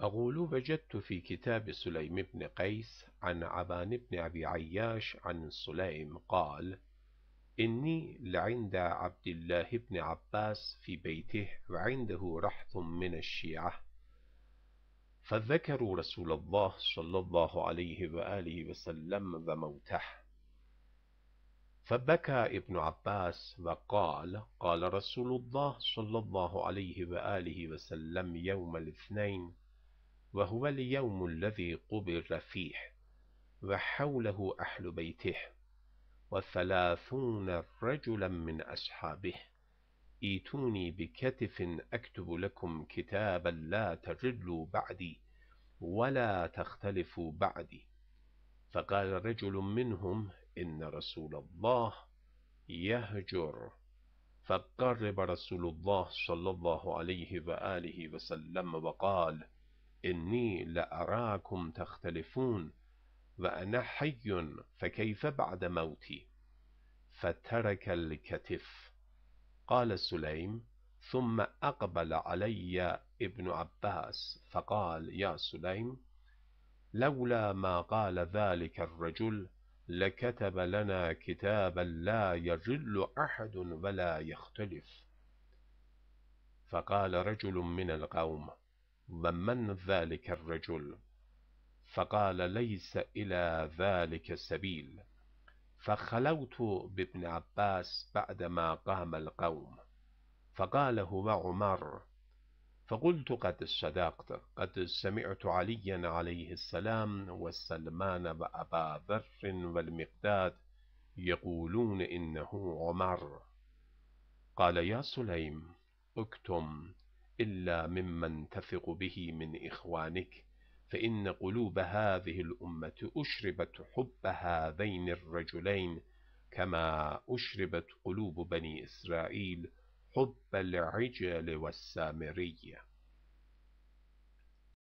أقول وجدت في كتاب سليم بن قيس عن عبان بن أبي عياش عن سليم قال إني لعند عبد الله بن عباس في بيته وعنده رحث من الشيعة فذكروا رسول الله صلى الله عليه وآله وسلم وموته فبكى ابن عباس وقال قال رسول الله صلى الله عليه وآله وسلم يوم الاثنين وهو اليوم الذي قبر فيه وحوله أهل بيته وثلاثون رجلا من أصحابه ايتوني بكتف أكتب لكم كتابا لا تجلوا بعدي ولا تختلفوا بعدي فقال رجل منهم إن رسول الله يهجر فقرب رسول الله صلى الله عليه وآله وسلم وقال إني لأراكم تختلفون وأنا حي فكيف بعد موتي فترك الكتف قال سليم ثم أقبل علي ابن عباس فقال يا سليم لولا ما قال ذلك الرجل لكتب لنا كتابا لا يجل أحد ولا يختلف فقال رجل من القوم ومن ذلك الرجل فقال ليس إلى ذلك سبيل فخلوت بابن عباس بعدما قام القوم فقال هو عمر فقلت قد صدقت قد سمعت عليا عليه السلام وسلمان وأبا ذر والمقداد يقولون إنه عمر قال يا سليم اكتم إلا ممن تثق به من إخوانك فإن قلوب هذه الأمة أشربت حب هذين الرجلين كما أشربت قلوب بني إسرائيل حب العجل والسامرية